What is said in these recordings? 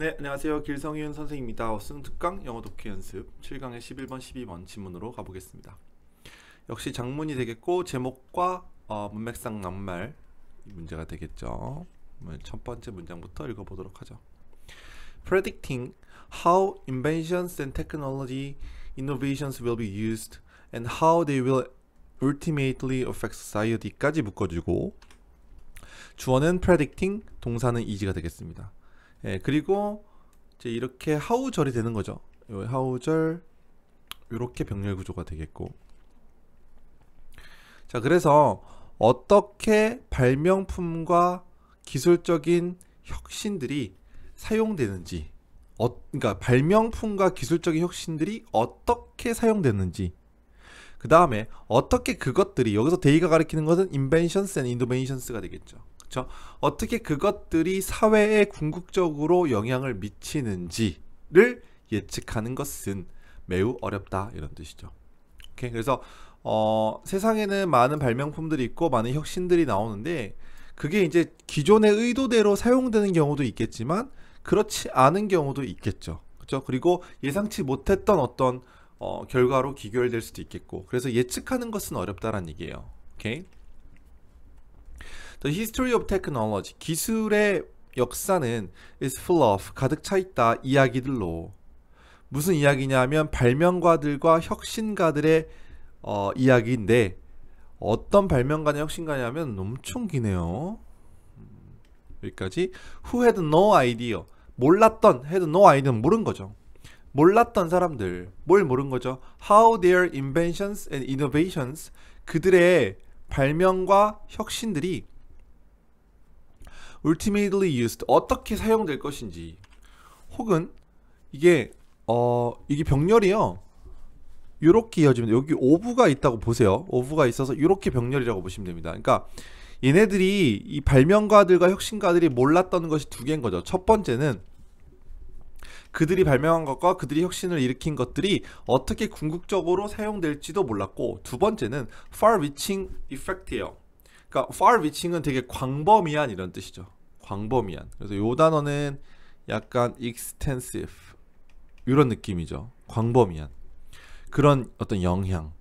네, 안녕하세요. 길성윤 선생입니다. 어승 특강 영어 독해 연습 7강의 11번, 12번 지문으로 가보겠습니다. 역시 장문이 되겠고 제목과 어, 문맥상 낱말 문제가 되겠죠. 첫 번째 문장부터 읽어보도록 하죠. Predicting how inventions and technology innovations will be used and how they will ultimately affect society까지 묶어주고 주어는 predicting, 동사는 이지가 되겠습니다. 예, 그리고 이제 이렇게 하우절이 되는 거죠. 요 하우절 이렇게 병렬 구조가 되겠고. 자, 그래서 어떻게 발명품과 기술적인 혁신들이 사용되는지, 어, 그러니까 발명품과 기술적인 혁신들이 어떻게 사용되는지, 그 다음에 어떻게 그것들이 여기서 데이가 가리키는 것은 인벤션스 n 인도메이션스가 되겠죠. 그렇 어떻게 그것들이 사회에 궁극적으로 영향을 미치는지를 예측하는 것은 매우 어렵다 이런 뜻이죠. 오케이. 그래서 어, 세상에는 많은 발명품들이 있고 많은 혁신들이 나오는데 그게 이제 기존의 의도대로 사용되는 경우도 있겠지만 그렇지 않은 경우도 있겠죠. 그렇 그리고 예상치 못했던 어떤 어, 결과로 귀결될 수도 있겠고. 그래서 예측하는 것은 어렵다라는 얘기예요. 오케이. The history of technology, 기술의 역사는 is full of, 가득 차 있다, 이야기들로. 무슨 이야기냐면 발명가들과 혁신가들의 어, 이야기인데 어떤 발명가냐 혁신가냐면 엄청 기네요. 음, 여기까지 Who had no idea 몰랐던 had no idea는 모른 거죠. 몰랐던 사람들 뭘 모른 거죠? How their inventions and innovations 그들의 발명과 혁신들이 ultimately used 어떻게 사용될 것인지 혹은 이게 어 이게 병렬이요. 요렇게 이어지면 여기 오브가 있다고 보세요. 오브가 있어서 이렇게 병렬이라고 보시면 됩니다. 그러니까 얘네들이 이 발명가들과 혁신가들이 몰랐던 것이 두 개인 거죠. 첫 번째는 그들이 발명한 것과 그들이 혁신을 일으킨 것들이 어떻게 궁극적으로 사용될지도 몰랐고 두 번째는 far-reaching effect예요. 그러니까 far-reaching은 되게 광범위한 이런 뜻이죠. 광범위한. 그래서 요 단어는 약간 extensive 이런 느낌이죠. 광범위한 그런 어떤 영향.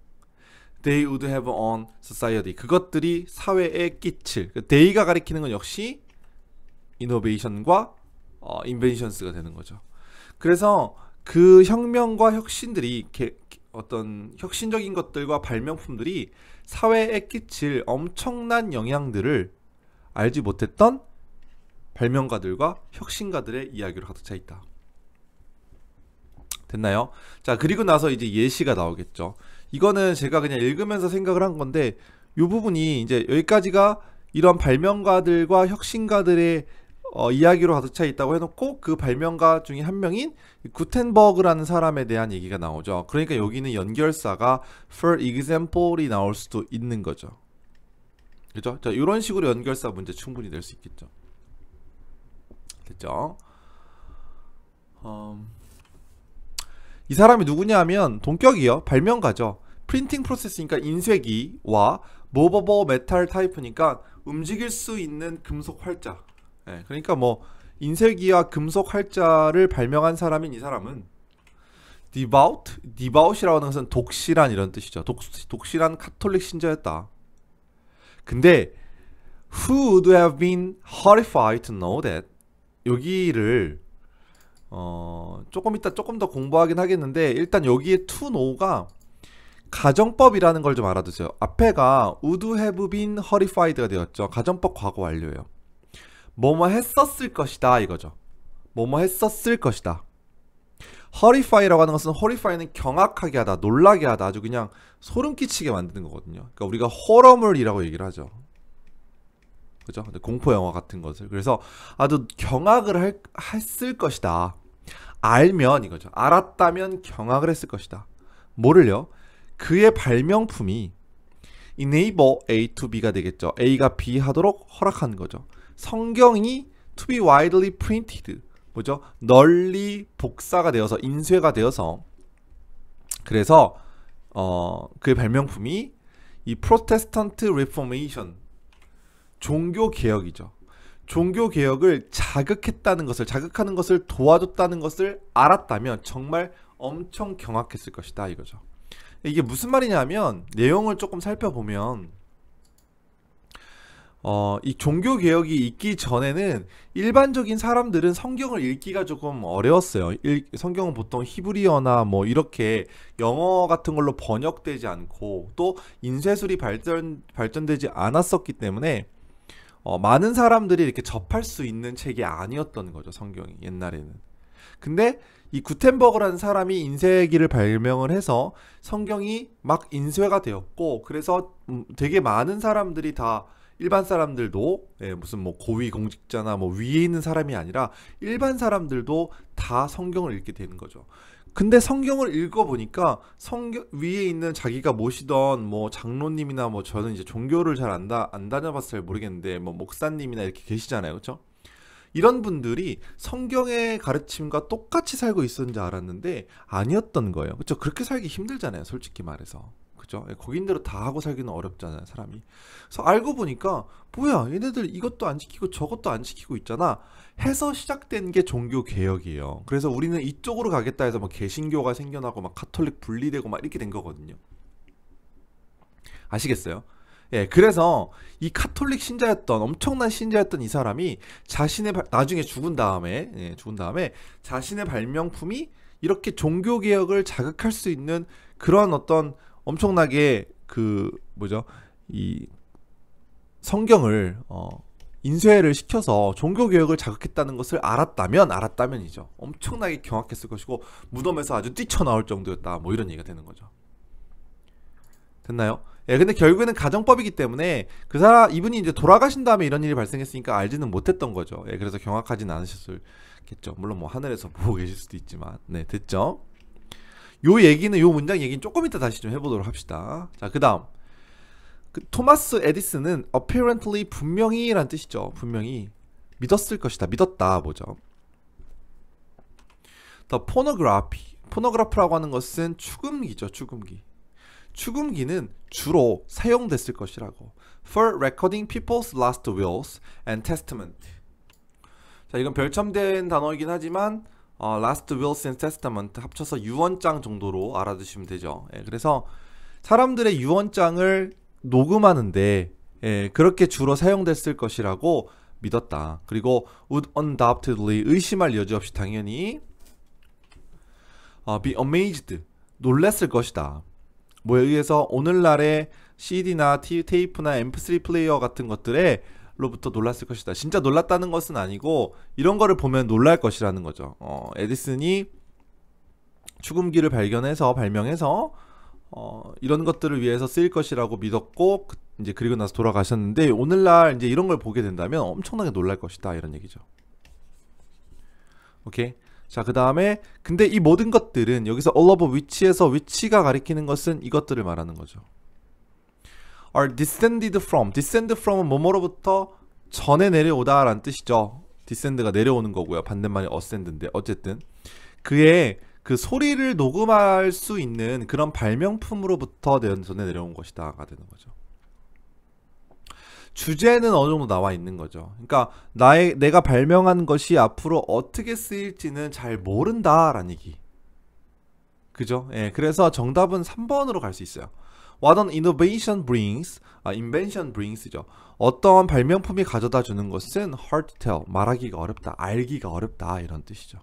They would have on society. 그것들이 사회에 끼칠. 데이가 그 가리키는 건 역시 이노베이션과 어, 인벤션스가 되는 거죠. 그래서 그 혁명과 혁신들이 개, 어떤 혁신적인 것들과 발명품들이 사회에 끼칠 엄청난 영향들을 알지 못했던 발명가들과 혁신가들의 이야기로 가득 차 있다. 됐나요? 자, 그리고 나서 이제 예시가 나오겠죠. 이거는 제가 그냥 읽으면서 생각을 한 건데 이 부분이 이제 여기까지가 이런 발명가들과 혁신가들의 어, 이야기로 가득 차 있다고 해놓고 그 발명가 중에 한 명인 구텐버그라는 사람에 대한 얘기가 나오죠. 그러니까 여기는 연결사가 for example이 나올 수도 있는 거죠. 그죠? 자, 이런 식으로 연결사 문제 충분히 낼수 있겠죠. 됐죠? 어... 이 사람이 누구냐면 동격이요. 발명가죠. 프린팅 프로세스니까 인쇄기와 모버버 메탈 타이니까 움직일 수 있는 금속 활자. 네, 그러니까 뭐 인쇄기와 금속 활자를 발명한 사람인 이 사람은 디바우 디바우트라고 하는 것은 독실한 이런 뜻이죠. 독, 독실한 카톨릭 신자였다. 근데 who would have been horrified to know that 여기를 어 조금 이따 조금 더 공부하긴 하겠는데 일단 여기에 투노가 가정법이라는 걸 좀 알아두세요. 앞에가 would have been horrified가 되었죠. 가정법 과거 완료예요. 뭐뭐 했었을 것이다 이거죠. 뭐뭐 했었을 것이다. horrify라고 하는 것은 horrify는 경악하게 하다, 놀라게 하다, 아주 그냥 소름 끼치게 만드는 거거든요. 그러니까 우리가 호러물이라고 얘기를 하죠. 그죠? 공포 영화 같은 것을 그래서 아주 경악을 할, 했을 것이다. 알면 이거죠. 알았다면 경악을 했을 것이다. 모를요 그의 발명품이 이 네이버 A to B가 되겠죠. A가 B 하도록 허락한 거죠. 성경이 to be widely printed 뭐죠? 널리 복사가 되어서 인쇄가 되어서 그래서 어, 그의 발명품이 이 프로테스탄트 리포메이션 종교 개혁이죠. 종교 개혁을 자극했다는 것을 자극하는 것을 도와줬다는 것을 알았다면 정말 엄청 경악했을 것이다 이거죠. 이게 무슨 말이냐면 내용을 조금 살펴보면 어, 이 종교 개혁이 있기 전에는 일반적인 사람들은 성경을 읽기가 조금 어려웠어요. 일, 성경은 보통 히브리어나 뭐 이렇게 영어 같은 걸로 번역되지 않고 또 인쇄술이 발전 발전되지 않았었기 때문에 어, 많은 사람들이 이렇게 접할 수 있는 책이 아니었던 거죠 성경이 옛날에는. 근데 이 구텐버그라는 사람이 인쇄기를 발명을 해서 성경이 막 인쇄가 되었고 그래서 음, 되게 많은 사람들이 다 일반 사람들도 예, 무슨 뭐 고위 공직자나 뭐 위에 있는 사람이 아니라 일반 사람들도 다 성경을 읽게 되는 거죠. 근데 성경을 읽어보니까 성경 위에 있는 자기가 모시던 뭐 장로님이나 뭐 저는 이제 종교를 잘 안다 안다녀봤을잘 모르겠는데 뭐 목사님이나 이렇게 계시잖아요, 그렇죠? 이런 분들이 성경의 가르침과 똑같이 살고 있었는지 알았는데 아니었던 거예요, 그렇죠? 그렇게 살기 힘들잖아요, 솔직히 말해서. 그죠? 예, 거긴대로 다 하고 살기는 어렵잖아요, 사람이. 그래서 알고 보니까 뭐야, 얘네들 이것도 안 지키고 저것도 안 지키고 있잖아. 해서 시작된 게 종교 개혁이에요. 그래서 우리는 이쪽으로 가겠다 해서 막 개신교가 생겨나고 막 카톨릭 분리되고 막 이렇게 된 거거든요. 아시겠어요? 예, 그래서 이 카톨릭 신자였던 엄청난 신자였던 이 사람이 자신의 나중에 죽은 다음에 예, 죽은 다음에 자신의 발명품이 이렇게 종교 개혁을 자극할 수 있는 그런 어떤 엄청나게 그 뭐죠 이 성경을 어 인쇄를 시켜서 종교 교육을 자극했다는 것을 알았다면 알았다면이죠. 엄청나게 경악했을 것이고 무덤에서 아주 뛰쳐나올 정도였다. 뭐 이런 얘기가 되는 거죠. 됐나요? 예, 근데 결국에는 가정법이기 때문에 그 사람 이분이 이제 돌아가신 다음에 이런 일이 발생했으니까 알지는 못했던 거죠. 예, 그래서 경악하진 않으셨을겠죠. 물론 뭐 하늘에서 보고 계실 수도 있지만, 네, 됐죠. 요 얘기는 요 문장 얘기는 조금 이따 다시 좀 해보도록 합시다. 자, 그다음 그, 토마스 에디슨은 apparently 분명히란 뜻이죠. 분명히 믿었을 것이다. 믿었다 뭐죠? The pornography. 포너그라프라고 하는 것은 추금기죠. 추금기. 추금기는 주로 사용됐을 것이라고. For recording people's last wills and testament. 자, 이건 별첨된 단어이긴 하지만 어, Last Wills and Testament 합쳐서 유언장 정도로 알아두시면 되죠. 예, 그래서 사람들의 유언장을 녹음하는데 예, 그렇게 주로 사용됐을 것이라고 믿었다. 그리고 would undoubtedly 의심할 여지 없이 당연히 어, be amazed 놀랬을 것이다. 뭐에 의해서 오늘날의 CD나 테이프나 MP3 플레이어 같은 것들에 로부터 놀랐을 것이다. 진짜 놀랐다는 것은 아니고 이런 거를 보면 놀랄 것이라는 거죠. 어, 에디슨이 축음기를 발견해서 발명해서 어, 이런 것들을 위해서 쓰일 것이라고 믿었고 그, 이제 그리고 나서 돌아가셨는데 오늘날 이제 이런 걸 보게 된다면 엄청나게 놀랄 것이다 이런 얘기죠. 오케이. 자, 그 다음에 근데 이 모든 것들은 여기서 all of which에서 위치가 가리키는 것은 이것들을 말하는 거죠. are descended from. descend from은 뭐뭐로부터 전에 내려오다라는 뜻이죠. descend가 내려오는 거고요. 반대말이 ascend인데 어쨌든 그의 그 소리를 녹음할 수 있는 그런 발명품으로부터 전에 내려온 것이다가 되는 거죠. 주제는 어느 정도 나와 있는 거죠. 그러니까 나의 내가 발명한 것이 앞으로 어떻게 쓰일지는 잘 모른다라는 얘기. 그죠? 예, 그래서 정답은 3번으로 갈 수 있어요. What an innovation brings, 아, invention brings죠. 어떤 발명품이 가져다 주는 것은 hard to tell, 말하기가 어렵다, 알기가 어렵다 이런 뜻이죠.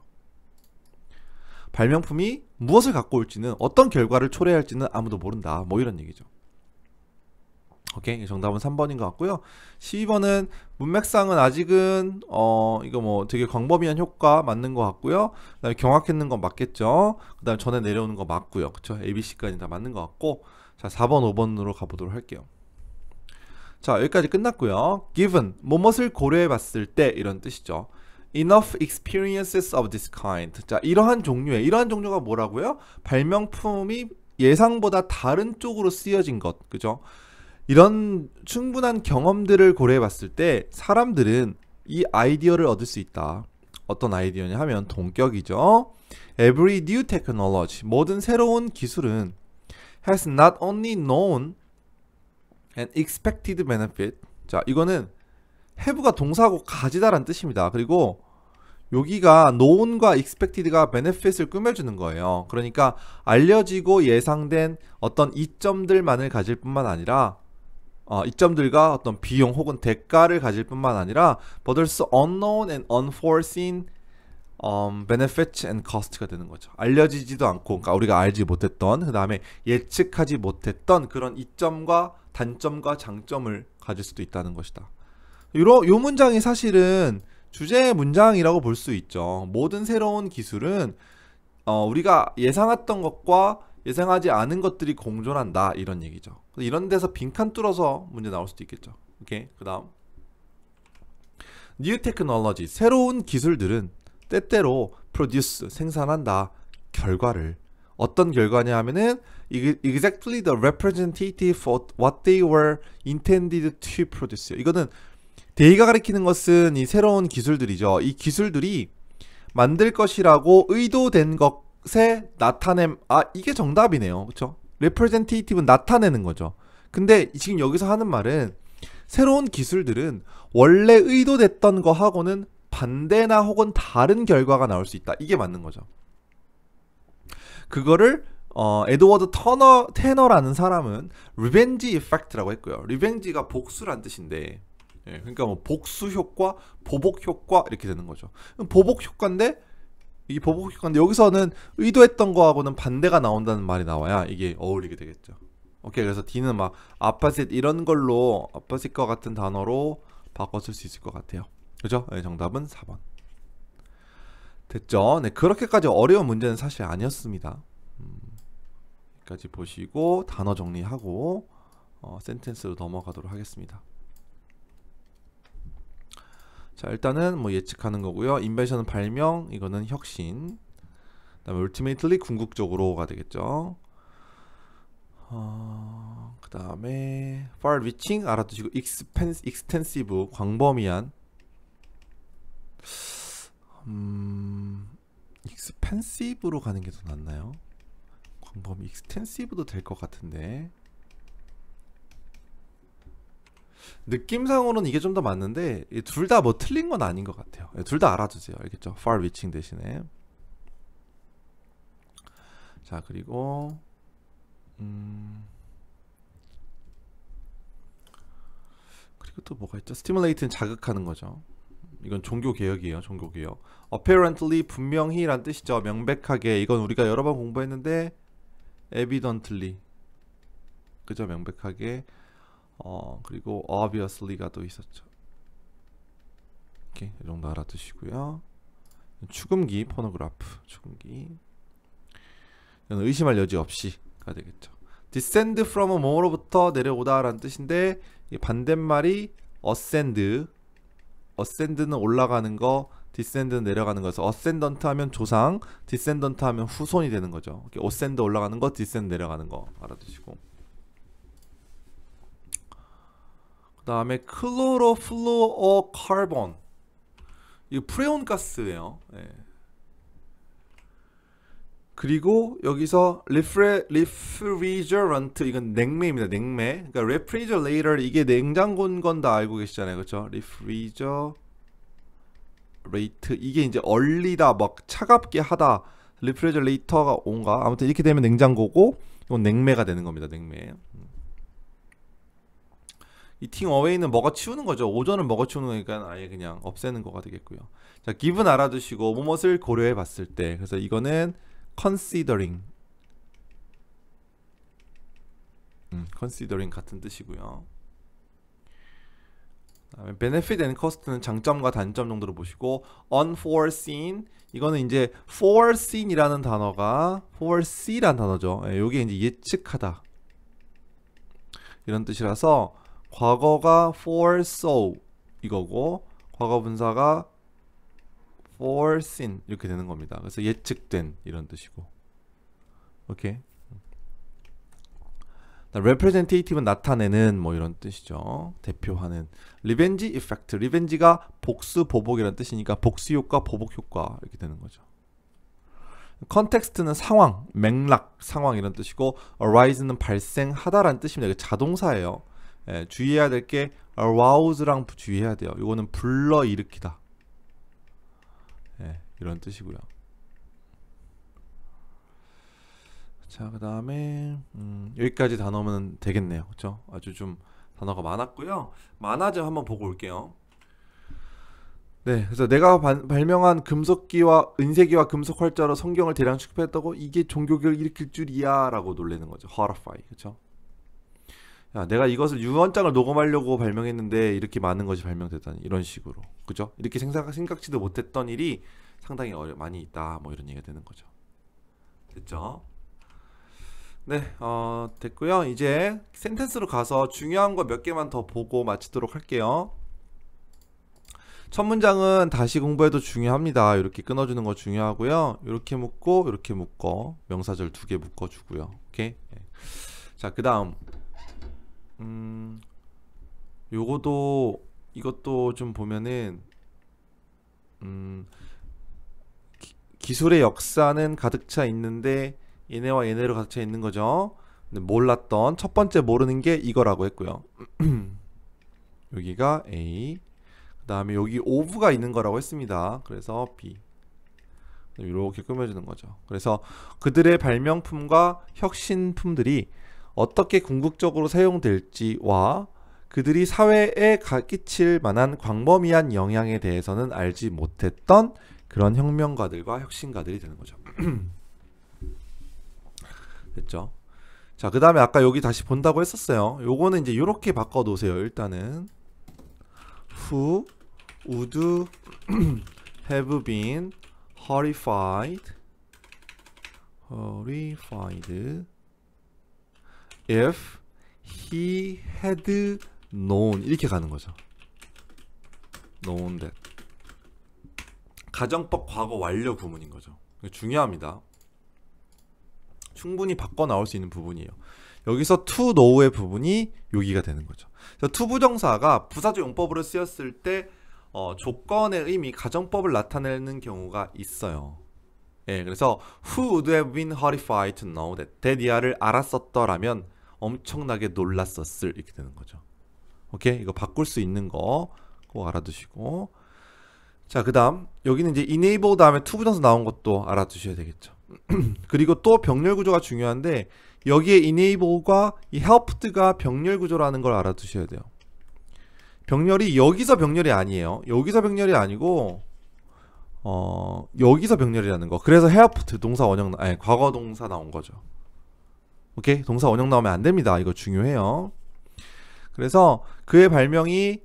발명품이 무엇을 갖고 올지는 어떤 결과를 초래할지는 아무도 모른다. 뭐 이런 얘기죠. 오케이 정답은 3번인 것 같고요 12번은 문맥상은 아직은 어 이거 뭐 되게 광범위한 효과 맞는 것 같고요 그 다음에 경악했는 건 맞겠죠 그 다음에 전에 내려오는 거 맞고요 그쵸 ABC까지 다 맞는 것 같고 자 4번 5번으로 가보도록 할게요 자 여기까지 끝났고요 given 무엇을 고려해 봤을 때 이런 뜻이죠 enough experiences of this kind 자 이러한 종류의 이러한 종류가 뭐라고요 발명품이 예상보다 다른 쪽으로 쓰여진 것 그죠 이런 충분한 경험들을 고려해 봤을 때 사람들은 이 아이디어를 얻을 수 있다. 어떤 아이디어냐 하면 동격이죠. Every new technology, 모든 새로운 기술은 has not only known an expected benefit. 자, 이거는 have가 동사고 가지다란 뜻입니다. 그리고 여기가 known과 expected가 benefit을 꾸며주는 거예요. 그러니까 알려지고 예상된 어떤 이점들만을 가질 뿐만 아니라 어, 이점들과 어떤 비용 혹은 대가를 가질 뿐만 아니라 but also unknown and unforeseen um, benefits and cost가 되는 거죠. 알려지지도 않고 그러니까 우리가 알지 못했던 그 다음에 예측하지 못했던 그런 이점과 단점과 장점을 가질 수도 있다는 것이다. 이런 요 문장이 사실은 주제 의 문장이라고 볼 수 있죠. 모든 새로운 기술은 어, 우리가 예상했던 것과 예상하지 않은 것들이 공존한다 이런 얘기죠. 이런 데서 빈칸 뚫어서 문제 나올 수도 있겠죠. 오케이 그다음 new t e c 새로운 기술들은 때때로 p r o d 생산한다 결과를 어떤 결과냐 하면은 exactly the representative of what they were intended to produce 이거는 데이가 가리키는 것은 이 새로운 기술들이죠. 이 기술들이 만들 것이라고 의도된 것의 나타냄 아 이게 정답이네요 그쵸 r e p r e 티 e n 는 나타내는 거죠 근데 지금 여기서 하는 말은 새로운 기술들은 원래 의도됐던 거하고는 반대나 혹은 다른 결과가 나올 수 있다 이게 맞는 거죠 그거를 어, 에드워드 터너 테너라는 사람은 리벤지 이펙트라고 했고요. 리벤지가 복수란 뜻인데, 예, 그러니까 뭐 복수 효과, 보복 효과 이렇게 되는 거죠. 보복 효과인데 이 보복일 건데 여기서는 의도했던 거하고는 반대가 나온다는 말이 나와야 이게 어울리게 되겠죠. 오케이 그래서 D는 막 opposite 이런 걸로 opposite과 같은 단어로 바꿨을수 있을 것 같아요. 그죠? 네, 정답은 4번. 됐죠? 네 그렇게까지 어려운 문제는 사실 아니었습니다. 음, 여기까지 보시고 단어 정리하고 어, 센텐스로 넘어가도록 하겠습니다. 자 일단은 뭐 예측하는 거고요. 인베션은 발명, 이거는 혁신. 그다음에 ultimately 궁극적으로가 되겠죠. 어, 그다음에 far reaching 알아두시고 expense, extensive 광범위한. 음, expensive로 가는 게 더 낫나요? 광범위 extensive도 될 것 같은데. 느낌상으로는 이게 좀 더 맞는데 둘 다 뭐 틀린 건 아닌 것 같아요. 예, 둘다 알아두세요. 알겠죠? far reaching 대신에 자 그리고 음 그리고 또 뭐가 있죠? 스티뮬레이트는 자극하는 거죠. 이건 종교 개혁이에요. 종교 개혁. apparently 분명히란 뜻이죠. 명백하게 이건 우리가 여러 번 공부했는데 evidently 그죠? 명백하게 어 그리고 obviously가 또 있었죠. 이렇게 이 정도 알아두시고요. 추금기 포노그래프 추금기 의심할 여지 없이가 되겠죠. descend from a m 로부터 내려오다라는 뜻인데 반대말이 ascend ascend는 올라가는 거 디센드는 내려가는 거에서 어센던트 하면 조상, 디센던트 하면 후손이 되는 거죠. 어센드 올라가는 거, 디센드 내려가는 거 알아두시고. 그 다음에 클로로플로어 카본 이 프레온 가스예요 네. 그리고 여기서 리프레, 리프리저런트 이건 냉매입니다 냉매 그러니까 레프리저레이터 이게 냉장고인 건 다 알고 계시잖아요 그렇죠 리프리저 레이트 이게 이제 얼리다 막 차갑게 하다 리프리저레이터가 온가 아무튼 이렇게 되면 냉장고고 이건 냉매가 되는 겁니다 냉매 음. 이팅 어웨이는 먹어 치우는 거죠. 오전은 먹어 치우는 거니까 아예 그냥 없애는 거가 되겠고요. 자, 기분 알아두시고 무엇을 고려해 봤을 때 그래서 이거는 considering 음, considering 같은 뜻이고요. 다음에 benefit and cost는 장점과 단점 정도로 보시고 unforeseen 이거는 이제 foreseen이라는 단어가 foresee란 단어죠. 예, 이게 이제 예측하다 이런 뜻이라서 과거가 for so 이거고 과거 분사가 f o r s i n 이렇게 되는 겁니다. 그래서 예측된 이런 뜻이고. 오케이. representative는 나타내는 뭐 이런 뜻이죠. 대표하는 리벤지 이펙트. 리벤지가 복수 보복이라는 뜻이니까 복수 효과, 보복 효과 이렇게 되는 거죠. 컨텍스트는 상황, 맥락, 상황 이런 뜻이고 arise는 발생하다라는 뜻입니다. 자동사예요. 예, 주의해야 될 게 arouse랑 주의해야 돼요. 이거는 불러 일으키다. 예, 이런 뜻이고요. 자, 그다음에 음, 여기까지 단어면 되겠네요. 그렇죠? 아주 좀 단어가 많았고요. 만화점 한번 보고 올게요. 네, 그래서 내가 바, 발명한 금속기와 은색기와 금속 활자로 성경을 대량 축배했다고 이게 종교를 일으킬 줄이야라고 놀래는 거죠. horrify, 그렇죠? 야, 내가 이것을 유언장을 녹음하려고 발명했는데 이렇게 많은 것이 발명됐다니 이런 식으로 그죠? 이렇게 생각 생각지도 못했던 일이 상당히 어려 많이 있다 뭐 이런 얘기가 되는 거죠. 됐죠? 네, 어, 됐고요. 이제 센텐스로 가서 중요한 거 몇 개만 더 보고 마치도록 할게요. 첫 문장은 다시 공부해도 중요합니다. 이렇게 끊어주는 거 중요하고요. 이렇게 묶고 이렇게 묶어 명사절 두 개 묶어주고요. 오케이. 예. 자, 그 다음 음, 요거도 이것도 좀 보면은 음, 기, 기술의 역사는 가득 차 있는데 얘네와 얘네로 가득 차 있는 거죠. 몰랐던 첫 번째 모르는 게 이거라고 했고요. 여기가 A. 그 다음에 여기 오브가 있는 거라고 했습니다. 그래서 B. 이렇게 꾸며주는 거죠. 그래서 그들의 발명품과 혁신품들이 어떻게 궁극적으로 사용될지와 그들이 사회에 끼칠 만한 광범위한 영향에 대해서는 알지 못했던 그런 혁명가들과 혁신가들이 되는 거죠. 됐죠? 자, 그 다음에 아까 여기 다시 본다고 했었어요. 요거는 이제 이렇게 바꿔 놓으세요. 일단은 who would have been horrified horrified if he had known 이렇게 가는 거죠. known that 가정법 과거 완료 구문인 거죠. 중요합니다. 충분히 바꿔 나올 수 있는 부분이에요. 여기서 to know의 부분이 여기가 되는 거죠. 투 부정사가 부사조 용법으로 쓰였을 때 어, 조건의 의미, 가정법을 나타내는 경우가 있어요. 예, 그래서 who would have been horrified to know that 데디아를 알았었더라면 엄청나게 놀랐었을 이렇게 되는 거죠. 오케이 이거 바꿀 수 있는 거 꼭 알아두시고 자 그다음 여기는 이제 enable 다음에 to 붙어서 나온 것도 알아두셔야 되겠죠. 그리고 또 병렬 구조가 중요한데 여기에 enable과 이 helped가 병렬 구조라는 걸 알아두셔야 돼요. 병렬이 여기서 병렬이 아니에요. 여기서 병렬이 아니고 어 여기서 병렬이라는 거. 그래서 helped 동사 원형 아니 과거 동사 나온 거죠. 오케이 동사 원형 나오면 안 됩니다. 이거 중요해요. 그래서 그의 발명이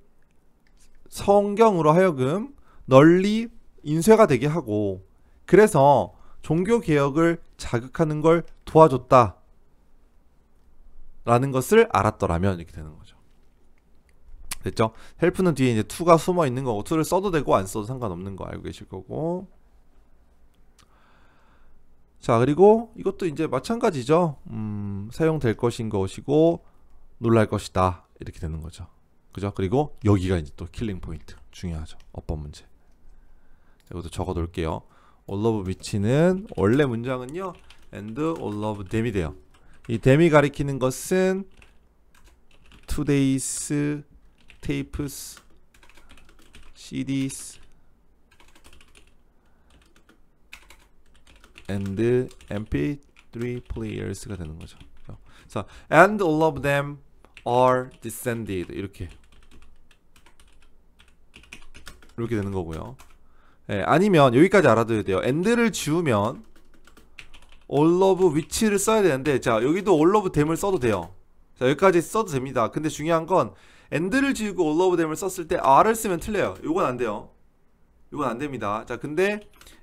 성경으로 하여금 널리 인쇄가 되게 하고 그래서 종교 개혁을 자극하는 걸 도와줬다. 라는 것을 알았더라면 이렇게 되는 거죠. 됐죠? 헬프는 뒤에 이제 투가 숨어 있는 거고 투를 써도 되고 안 써도 상관없는 거 알고 계실 거고 자 그리고 이것도 이제 마찬가지죠 음, 사용될 것인 것이고 놀랄 것이다 이렇게 되는 거죠 그죠 그리고 여기가 이제 또 킬링 포인트 중요하죠 어법 문제 이것도 적어 놓을게요 all of which는 원래 문장은요 and all of them이 돼요 이 them이 가리키는 것은 today's tapes CDs and mp3 players가 되는 거죠. 자, and all of them are descended 이렇게 이렇게 되는 거고요. 예, 아니면 여기까지 알아둬야 돼요. and를 지우면 all of which를 써야 되는데 자 여기도 all of them을 써도 돼요. 자 여기까지 써도 됩니다. 근데 중요한 건 and를 지우고 all of them을 썼을 때 r을 쓰면 틀려요. 이건 안 돼요. 이건 안됩니다 자 근데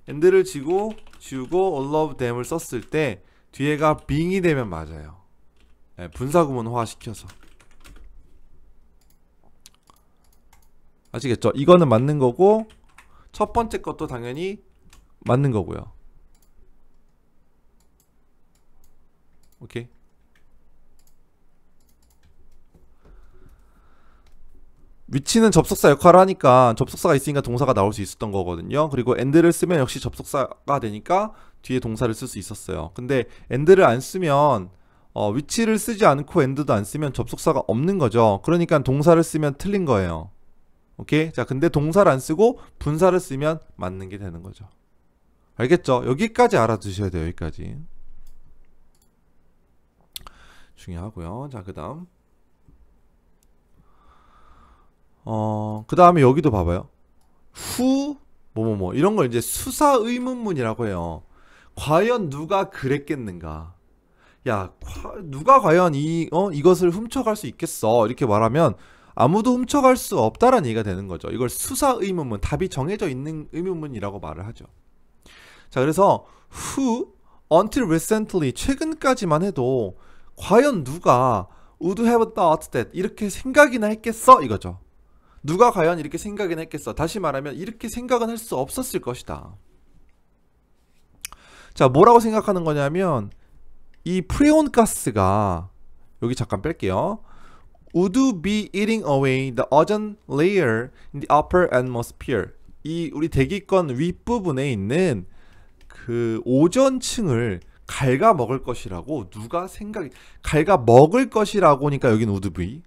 엔드를 지고 지우고 all of them을 썼을 때 뒤에가 빙이 되면 맞아요 네, 예, 분사구문화 시켜서 아시겠죠? 이거는 맞는 거고 첫 번째 것도 당연히 맞는 거고요 오케이 위치는 접속사 역할을 하니까 접속사가 있으니까 동사가 나올 수 있었던 거거든요. 그리고 and를 쓰면 역시 접속사가 되니까 뒤에 동사를 쓸 수 있었어요. 근데 and를 안 쓰면 어, 위치를 쓰지 않고 and도 안 쓰면 접속사가 없는 거죠. 그러니까 동사를 쓰면 틀린 거예요. 오케이? 자, 근데 동사를 안 쓰고 분사를 쓰면 맞는 게 되는 거죠. 알겠죠? 여기까지 알아두셔야 돼요. 여기까지. 중요하고요. 자, 그 다음. 어, 그 다음에 여기도 봐봐요. 후, 뭐뭐뭐. 뭐, 뭐. 이런 걸 이제 수사 의문문이라고 해요. 과연 누가 그랬겠는가? 야, 누가 과연 이, 어, 이것을 훔쳐갈 수 있겠어? 이렇게 말하면 아무도 훔쳐갈 수 없다라는 얘기가 되는 거죠. 이걸 수사 의문문, 답이 정해져 있는 의문문이라고 말을 하죠. 자, 그래서 후, h o until recently 최근까지만 해도 과연 누가 would have thought that 이렇게 생각이나 했겠어? 이거죠. 누가 과연 이렇게 생각은 했겠어? 다시 말하면 이렇게 생각은 할 수 없었을 것이다. 자, 뭐라고 생각하는 거냐면 이 프레온 가스가 여기 잠깐 뺄게요. would be eating away the ozone layer in the upper atmosphere. 이 우리 대기권 윗부분에 있는 그 오존층을 갉아 먹을 것이라고 누가 생각이 갉아 먹을 것이라고니까 여기는 우드 u l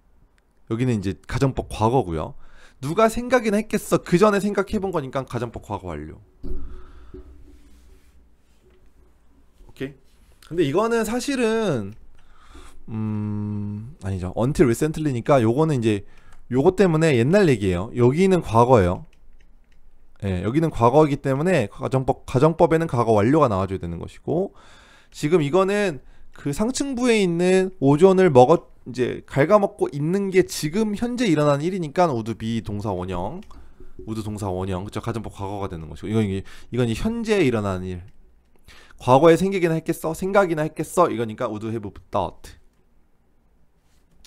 여기는 이제 가정법 과거고요. 누가 생각이나 했겠어 그 전에 생각해본 거니까 가정법 과거 완료 오케이 근데 이거는 사실은 음 아니죠 until recently니까 요거는 이제 요거 때문에 옛날 얘기예요 여기는 과거예요 예, 여기는 과거이기 때문에 가정법 가정법에는 과거 완료가 나와줘야 되는 것이고 지금 이거는 그 상층부에 있는 오존을 먹었 이제 갉아먹고 있는 게 지금 현재 일어난 일이니까 우드 비 동사 원형 우드 동사 원형 그쵸 가정법 과거가 되는 것이고 이건 이게 이건 현재 일어난 일 과거에 생기긴 했겠어 생각이나 했겠어 이거니까 우드 have thought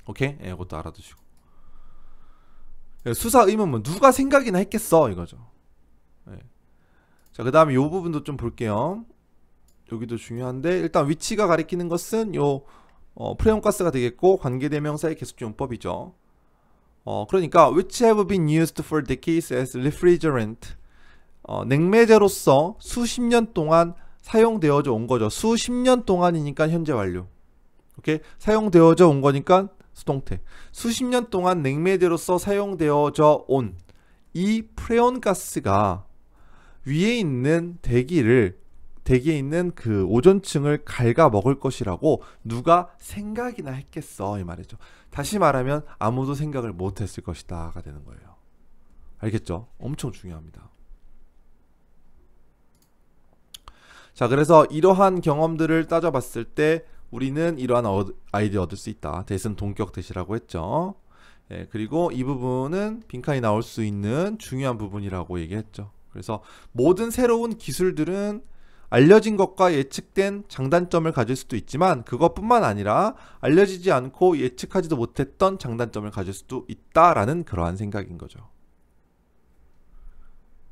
오케이 예, 이것도 알아두시고 예, 수사 의문문 뭐, 누가 생각이나 했겠어 이거죠 예. 자그 다음에 요 부분도 좀 볼게요 여기도 중요한데 일단 위치가 가리키는 것은 요 어, 프레온가스가 되겠고 관계대명사의 계속용법이죠. 어, 그러니까 which have been used for decades as refrigerant 어, 냉매제로서 수십 년 동안 사용되어져 온 거죠. 수십 년 동안이니까 현재 완료. 오케이 사용되어져 온 거니까 수동태. 수십 년 동안 냉매제로서 사용되어져 온 이 프레온 가스가 위에 있는 대기를 대기에 있는 그 오존층을 갉아 먹을 것이라고 누가 생각이나 했겠어 이 말이죠. 다시 말하면 아무도 생각을 못 했을 것이다가 되는 거예요. 알겠죠? 엄청 중요합니다. 자, 그래서 이러한 경험들을 따져봤을 때 우리는 이러한 아이디어 얻을 수 있다. 대신 동격 대시라고 했죠. 예, 그리고 이 부분은 빈칸이 나올 수 있는 중요한 부분이라고 얘기했죠. 그래서 모든 새로운 기술들은 알려진 것과 예측된 장단점을 가질 수도 있지만 그것뿐만 아니라 알려지지 않고 예측하지도 못했던 장단점을 가질 수도 있다라는 그러한 생각인 거죠.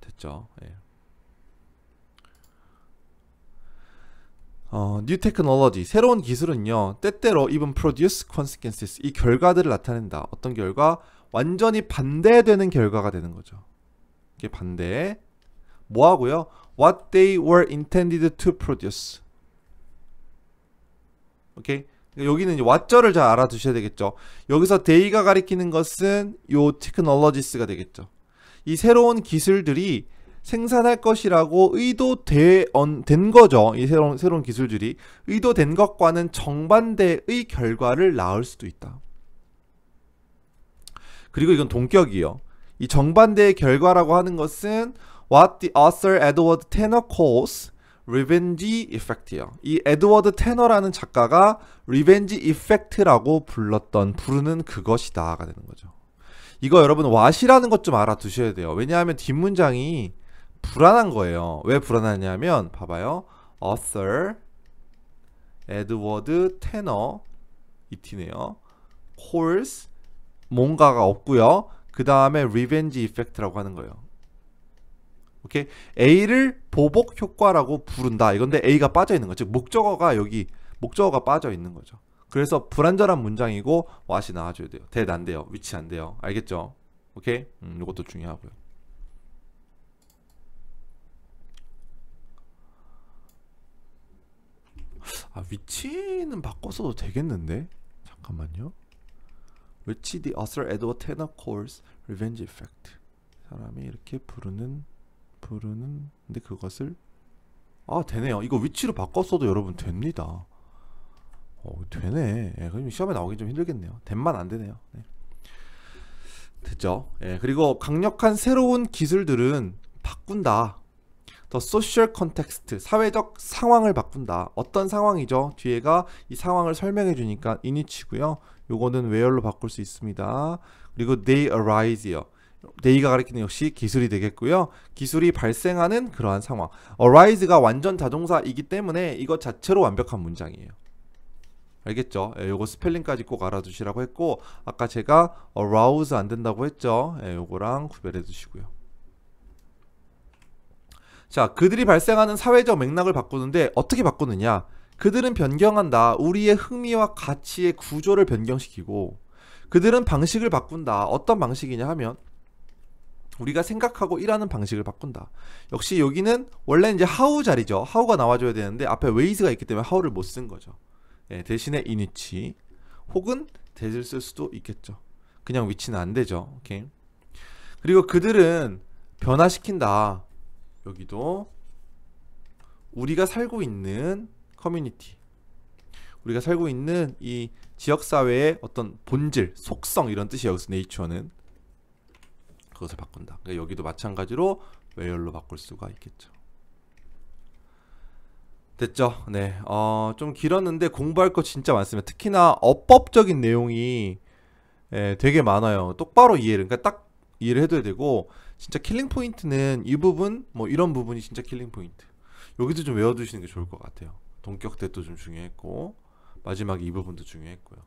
됐죠. 예. 어, new technology 새로운 기술은요 때때로 even produce consequences 이 결과들을 나타낸다 어떤 결과 완전히 반대되는 결과가 되는 거죠 이게 반대 뭐 하고요 what they were intended to produce. 오케이. 그러니까 여기는 왓절을 잘 알아두셔야 되겠죠. 여기서 데이가 가리키는 것은 요 테크놀로지스가 되겠죠. 이 새로운 기술들이 생산할 것이라고 의도된 거죠. 이 새로운, 새로운 기술들이 의도된 것과는 정반대의 결과를 낳을 수도 있다. 그리고 이건 동격이요이 정반대의 결과라고 하는 것은 What the author Edward Tanner calls Revenge Effect요. 이 에드워드 테너라는 작가가 Revenge Effect라고 불렀던 부르는 그것이다가 되는 거죠. 이거 여러분 what이라는 것 좀 알아두셔야 돼요. 왜냐하면 뒷문장이 불안한 거예요. 왜 불안하냐면 봐봐요. author 에드워드 테너 이티네요. calls 뭔가가 없고요. 그 다음에 revenge effect라고 하는 거예요. 오케이 A를 보복 효과라고 부른다. 이건데 A가 빠져 있는 거죠. 목적어가 여기 목적어가 빠져 있는 거죠. 그래서 불안전한 문장이고 what이 나와줘야 돼요. 대안 돼요. 위치 안 돼요. 알겠죠? 오케이? 음, 이것도 중요하고요. 아 위치는 바꿔서도 되겠는데? 잠깐만요. 위치 the author Edward Tanner calls revenge effect. 사람이 이렇게 부르는 부르는 근데 그것을 아 되네요 이거 위치로 바꿨어도 여러분 됩니다 어 되네 예, 그럼 시험에 나오긴 좀 힘들겠네요 됨만 안되네요 네. 됐죠 예, 그리고 강력한 새로운 기술들은 바꾼다 더 소셜 컨텍스트 사회적 상황을 바꾼다 어떤 상황이죠 뒤에가 이 상황을 설명해 주니까 이니치고요 요거는 웨얼로 바꿀 수 있습니다 그리고 they arise요 데이가 가리키는 역시 기술이 되겠고요. 기술이 발생하는 그러한 상황. arise가 완전 자동사이기 때문에 이것 자체로 완벽한 문장이에요. 알겠죠? 예, 요거 스펠링까지 꼭 알아두시라고 했고 아까 제가 arouse 안 된다고 했죠? 예, 요거랑 구별해 두시고요. 자, 그들이 발생하는 사회적 맥락을 바꾸는데 어떻게 바꾸느냐? 그들은 변경한다. 우리의 흥미와 가치의 구조를 변경시키고 그들은 방식을 바꾼다. 어떤 방식이냐 하면 우리가 생각하고 일하는 방식을 바꾼다. 역시 여기는 원래 이제 하우 자리죠. 하우가 나와줘야 되는데 앞에 웨이즈가 있기 때문에 하우를 못 쓴 거죠. 예, 대신에 이니치 혹은 대을쓸 수도 있겠죠. 그냥 위치는 안 되죠. 오케이. 그리고 그들은 변화시킨다. 여기도 우리가 살고 있는 커뮤니티, 우리가 살고 있는 이 지역사회의 어떤 본질, 속성 이런 뜻이에요. 네이처는 그것을 바꾼다. 그러니까 여기도 마찬가지로 w 열로 바꿀 수가 있겠죠. 됐죠? 네. 어, 좀 길었는데 공부할 거 진짜 많습니다. 특히나 어법적인 내용이 예, 되게 많아요. 똑바로 이해를 그러니까 딱 이해를 해둬야 되고 진짜 킬링 포인트는 이 부분 뭐 이런 부분이 진짜 킬링 포인트. 여기도 좀 외워두시는 게 좋을 것 같아요. 동격대도 좀 중요했고 마지막 에이 부분도 중요했고요.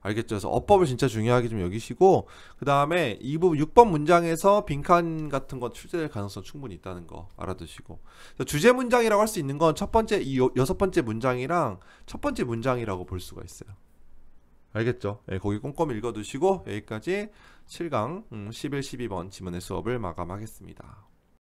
알겠죠? 그래서 어법을 진짜 중요하게 좀 여기시고 그 다음에 2부 6번 문장에서 빈칸 같은 거 출제될 가능성 충분히 있다는 거 알아두시고 주제 문장이라고 할 수 있는 건 첫 번째 이 여, 여섯 번째 문장이랑 첫 번째 문장이라고 볼 수가 있어요. 알겠죠? 예, 거기 꼼꼼히 읽어두시고 여기까지 7강 음, 11, 12번 지문의 수업을 마감하겠습니다.